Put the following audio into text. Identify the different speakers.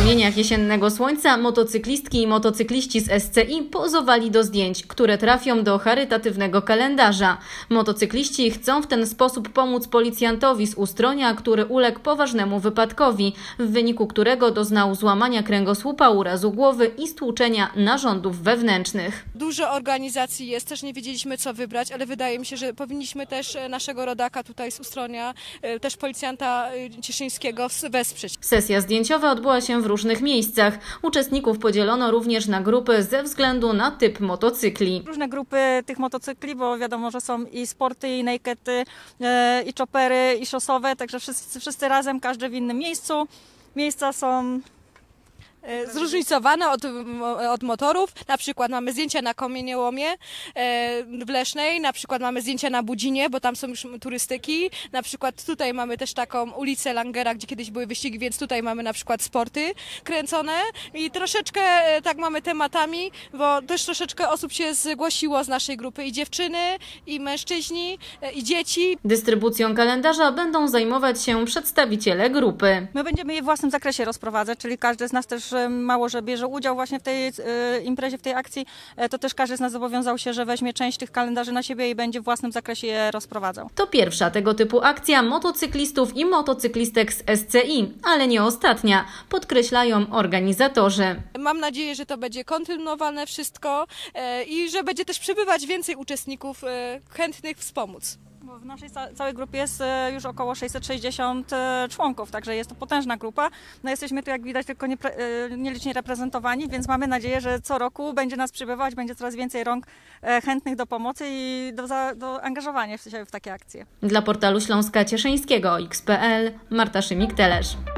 Speaker 1: promieniach jesiennego słońca motocyklistki i motocykliści z SCI pozowali do zdjęć, które trafią do charytatywnego kalendarza. Motocykliści chcą w ten sposób pomóc policjantowi z Ustronia, który uległ poważnemu wypadkowi, w wyniku którego doznał złamania kręgosłupa, urazu głowy i stłuczenia narządów wewnętrznych.
Speaker 2: Dużo organizacji jest, też nie wiedzieliśmy co wybrać, ale wydaje mi się, że powinniśmy też e, naszego rodaka tutaj z Ustronia, e, też policjanta e,
Speaker 1: cieszyńskiego wesprzeć. Sesja zdjęciowa odbyła się w w różnych miejscach. Uczestników podzielono również na grupy ze względu na typ motocykli.
Speaker 3: Różne grupy tych motocykli, bo wiadomo, że są i sporty, i nakedy, e, i chopery, i szosowe, także wszyscy, wszyscy razem,
Speaker 2: każdy w innym miejscu. Miejsca są E, zróżnicowane od, od motorów. Na przykład mamy zdjęcia na Komieniełomie e, w Lesznej, na przykład mamy zdjęcia na Budzinie, bo tam są już turystyki. Na przykład tutaj mamy też taką ulicę Langera, gdzie kiedyś były wyścigi, więc tutaj mamy na przykład sporty kręcone i troszeczkę e, tak mamy tematami, bo też troszeczkę osób się zgłosiło z naszej grupy i dziewczyny, i mężczyźni, i dzieci. Dystrybucją kalendarza będą zajmować się przedstawiciele
Speaker 3: grupy. My będziemy je w własnym zakresie rozprowadzać, czyli każdy z nas też mało, że bierze udział właśnie w tej e, imprezie, w tej akcji, e, to też każdy z nas zobowiązał się, że weźmie część tych kalendarzy na siebie i będzie w własnym zakresie je rozprowadzał.
Speaker 1: To pierwsza tego typu akcja motocyklistów i motocyklistek z SCI, ale nie ostatnia, podkreślają organizatorzy.
Speaker 2: Mam nadzieję, że to będzie kontynuowane wszystko e, i że będzie też przybywać więcej uczestników chętnych wspomóc. W naszej całej grupie jest e, już około 660 e, członków,
Speaker 3: także jest to potężna grupa. No jesteśmy tu, jak widać, tylko nie, e, nielicznie reprezentowani, więc mamy nadzieję, że co roku będzie nas przybywać, będzie coraz więcej rąk chętnych do pomocy i do, do angażowania się w takie akcje.
Speaker 1: Dla portalu Śląska Cieszyńskiego xpl Marta Szymik-Telesz.